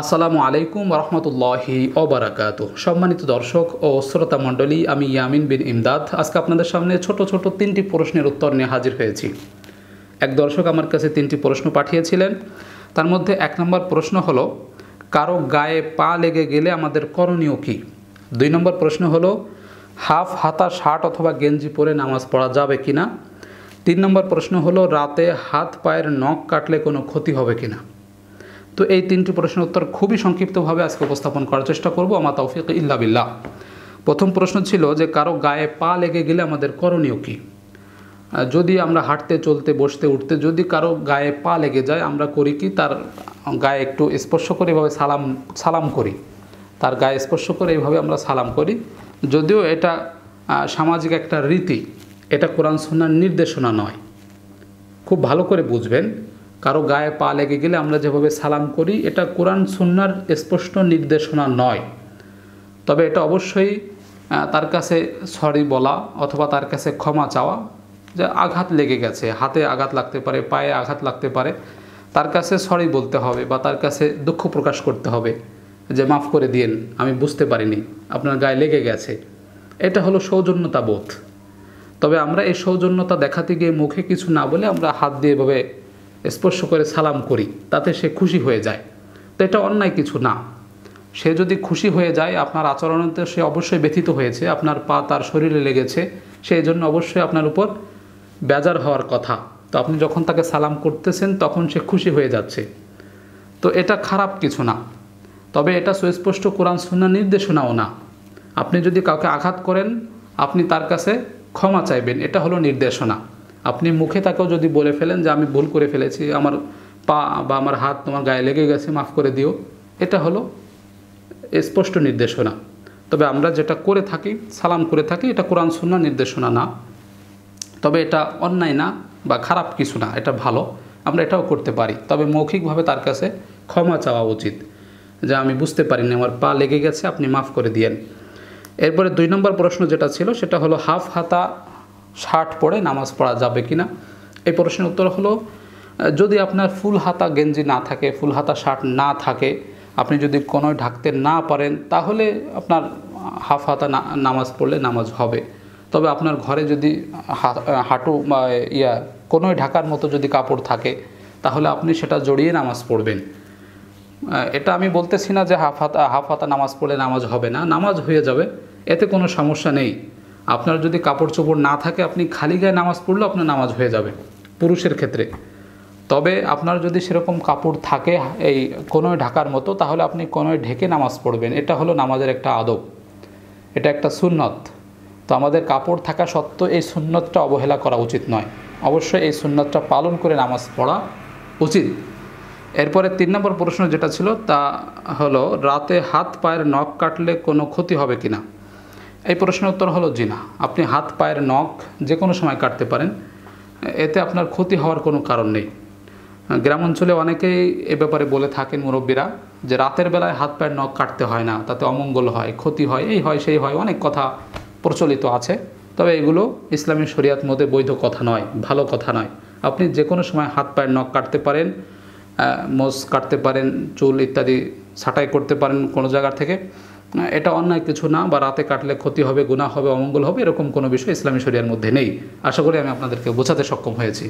আসসালামু আলাইকুম রহমতুল্লাহি অবরাকাত সম্মানিত দর্শক ও শ্রোতা মণ্ডলী আমি ইয়ামিন বিন ইমদাদ আজকে আপনাদের সামনে ছোট ছোট তিনটি প্রশ্নের উত্তর নিয়ে হাজির হয়েছি এক দর্শক আমার কাছে তিনটি প্রশ্ন পাঠিয়েছিলেন তার মধ্যে এক নম্বর প্রশ্ন হলো কারো গায়ে পা লেগে গেলে আমাদের করণীয় কী দুই নম্বর প্রশ্ন হলো হাফ হাতা শার্ট অথবা গেঞ্জি পরে নামাজ পড়া যাবে কি না তিন নম্বর প্রশ্ন হলো রাতে হাত পায়ের নখ কাটলে কোনো ক্ষতি হবে কি না তো এই তিনটি প্রশ্নের উত্তর খুবই সংক্ষিপ্তভাবে আজকে উপস্থাপন করার চেষ্টা করবো আমার তৌফিক ইল্লা বিল্লাহ প্রথম প্রশ্ন ছিল যে কারো গায়ে পা লেগে গেলে আমাদের করণীয় কী যদি আমরা হাঁটতে চলতে বসতে উঠতে যদি কারো গায়ে পা লেগে যায় আমরা করি কি তার গায়ে একটু স্পর্শ করে এভাবে সালাম সালাম করি তার গায়ে স্পর্শ করে এইভাবে আমরা সালাম করি যদিও এটা সামাজিক একটা রীতি এটা কোরআন সোনার নির্দেশনা নয় খুব ভালো করে বুঝবেন কারো গায়ে পা লেগে গেলে আমরা যেভাবে সালাম করি এটা কোরআন সুন্নার স্পষ্ট নির্দেশনা নয় তবে এটা অবশ্যই তার কাছে সরি বলা অথবা তার কাছে ক্ষমা চাওয়া যে আঘাত লেগে গেছে হাতে আঘাত লাগতে পারে পায়ে আঘাত লাগতে পারে তার কাছে সরি বলতে হবে বা তার কাছে দুঃখ প্রকাশ করতে হবে যে মাফ করে দিন আমি বুঝতে পারিনি আপনার গায়ে লেগে গেছে এটা হলো সৌজন্যতা বোধ তবে আমরা এই সৌজন্যতা দেখাতে গিয়ে মুখে কিছু না বলে আমরা হাত দিয়ে এভাবে স্পর্শ করে সালাম করি তাতে সে খুশি হয়ে যায় তো এটা অন্যায় কিছু না সে যদি খুশি হয়ে যায় আপনার আচরণতে সে অবশ্যই ব্যথিত হয়েছে আপনার পা তার শরীরে লেগেছে সেই জন্য অবশ্যই আপনার উপর বেজার হওয়ার কথা তো আপনি যখন তাকে সালাম করতেছেন তখন সে খুশি হয়ে যাচ্ছে তো এটা খারাপ কিছু না তবে এটা সুস্পষ্ট কোরআন সুন্না নির্দেশনাও না আপনি যদি কাউকে আঘাত করেন আপনি তার কাছে ক্ষমা চাইবেন এটা হলো নির্দেশনা আপনি মুখে তাকেও যদি বলে ফেলেন যে আমি ভুল করে ফেলেছি আমার পা বা আমার হাত তোমার গায়ে লেগে গেছে মাফ করে দিও এটা হলো স্পষ্ট নির্দেশনা তবে আমরা যেটা করে থাকি সালাম করে থাকি এটা কোরআন শূন্য নির্দেশনা না তবে এটা অন্যায় না বা খারাপ কিছু না এটা ভালো আমরা এটাও করতে পারি তবে মৌখিকভাবে তার কাছে ক্ষমা চাওয়া উচিত যা আমি বুঝতে পারিনি আমার পা লেগে গেছে আপনি মাফ করে দিয়েন এরপরে দুই নম্বর প্রশ্ন যেটা ছিল সেটা হলো হাফ হাতা শার্ট পরে নামাজ পড়া যাবে কি না এই প্রশ্নের উত্তর হলো যদি আপনার ফুল হাতা গেঞ্জি না থাকে ফুল হাতা শার্ট না থাকে আপনি যদি কোনো ঢাকতে না পারেন তাহলে আপনার হাফ হাতা নামাজ পড়লে নামাজ হবে তবে আপনার ঘরে যদি হাঁটু বা ইয়া কোনো ঢাকার মতো যদি কাপড় থাকে তাহলে আপনি সেটা জড়িয়ে নামাজ পড়বেন এটা আমি বলতেছি না যে হাফ হাতা হাফ হাতা নামাজ পড়লে নামাজ হবে না নামাজ হয়ে যাবে এতে কোনো সমস্যা নেই আপনার যদি কাপড় চোপড় না থাকে আপনি খালি গায়ে নামাজ পড়লেও আপনার নামাজ হয়ে যাবে পুরুষের ক্ষেত্রে তবে আপনার যদি সেরকম কাপড় থাকে এই কোনো ঢাকার মতো তাহলে আপনি কোনো ঢেকে নামাজ পড়বেন এটা হলো নামাজের একটা আদব এটা একটা সুন্নত তো আমাদের কাপড় থাকা সত্ত্বেও এই সুন্নতটা অবহেলা করা উচিত নয় অবশ্যই এই সুন্নতটা পালন করে নামাজ পড়া উচিত এরপরে তিন নম্বর প্রশ্ন যেটা ছিল তা হলো রাতে হাত পায়ের নখ কাটলে কোনো ক্ষতি হবে কিনা এই প্রশ্নের উত্তর হলো জিনা আপনি হাত পায়ের নখ যে কোনো সময় কাটতে পারেন এতে আপনার ক্ষতি হওয়ার কোনো কারণ নেই গ্রাম অঞ্চলে অনেকেই এ ব্যাপারে বলে থাকেন মুরব্বীরা যে রাতের বেলায় হাত পায়ের নখ কাটতে হয় না তাতে অমঙ্গল হয় ক্ষতি হয় এই হয় সেই হয় অনেক কথা প্রচলিত আছে তবে এগুলো ইসলামী শরিয়াত মধ্যে বৈধ কথা নয় ভালো কথা নয় আপনি যে কোনো সময় হাত পায়ের নখ কাটতে পারেন মোজ কাটতে পারেন চুল ইত্যাদি ছাঁটাই করতে পারেন কোনো জায়গা থেকে এটা অন্যায় কিছু না বা রাতে কাটলে ক্ষতি হবে গুণা হবে অমঙ্গল হবে এরকম কোনো বিষয় ইসলামী শরিয়ার মধ্যে নেই আশা করি আমি আপনাদেরকে বোঝাতে সক্ষম হয়েছি